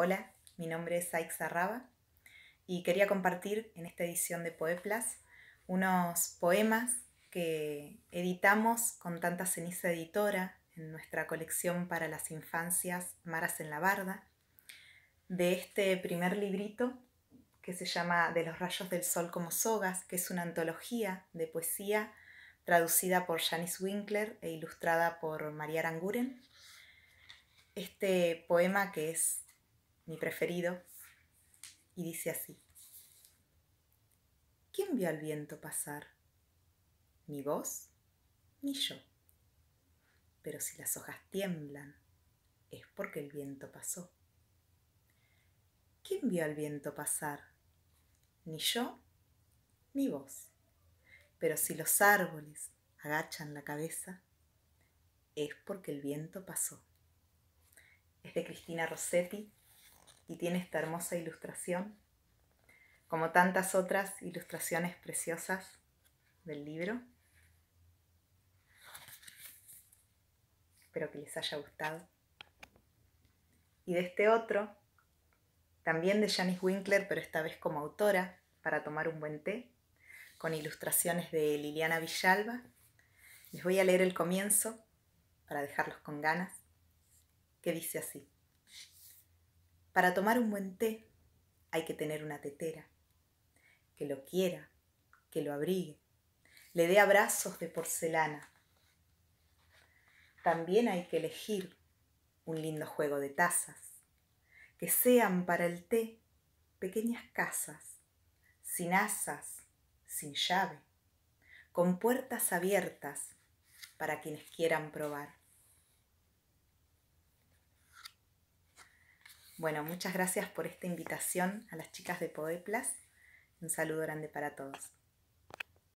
Hola, mi nombre es Aix Arraba y quería compartir en esta edición de Poeplas unos poemas que editamos con tanta ceniza editora en nuestra colección para las infancias Maras en la Barda, de este primer librito que se llama De los rayos del sol como sogas, que es una antología de poesía traducida por Janice Winkler e ilustrada por María Aranguren. Este poema que es mi preferido, y dice así. ¿Quién vio al viento pasar? ¿Ni vos? Ni yo. Pero si las hojas tiemblan, es porque el viento pasó. ¿Quién vio al viento pasar? Ni yo, ni vos. Pero si los árboles agachan la cabeza, es porque el viento pasó. Es de Cristina Rossetti, y tiene esta hermosa ilustración, como tantas otras ilustraciones preciosas del libro. Espero que les haya gustado. Y de este otro, también de Janice Winkler, pero esta vez como autora, para tomar un buen té, con ilustraciones de Liliana Villalba. Les voy a leer el comienzo para dejarlos con ganas, que dice así. Para tomar un buen té hay que tener una tetera que lo quiera, que lo abrigue, le dé abrazos de porcelana. También hay que elegir un lindo juego de tazas, que sean para el té pequeñas casas, sin asas, sin llave, con puertas abiertas para quienes quieran probar. Bueno, muchas gracias por esta invitación a las chicas de Poeplas. Un saludo grande para todos.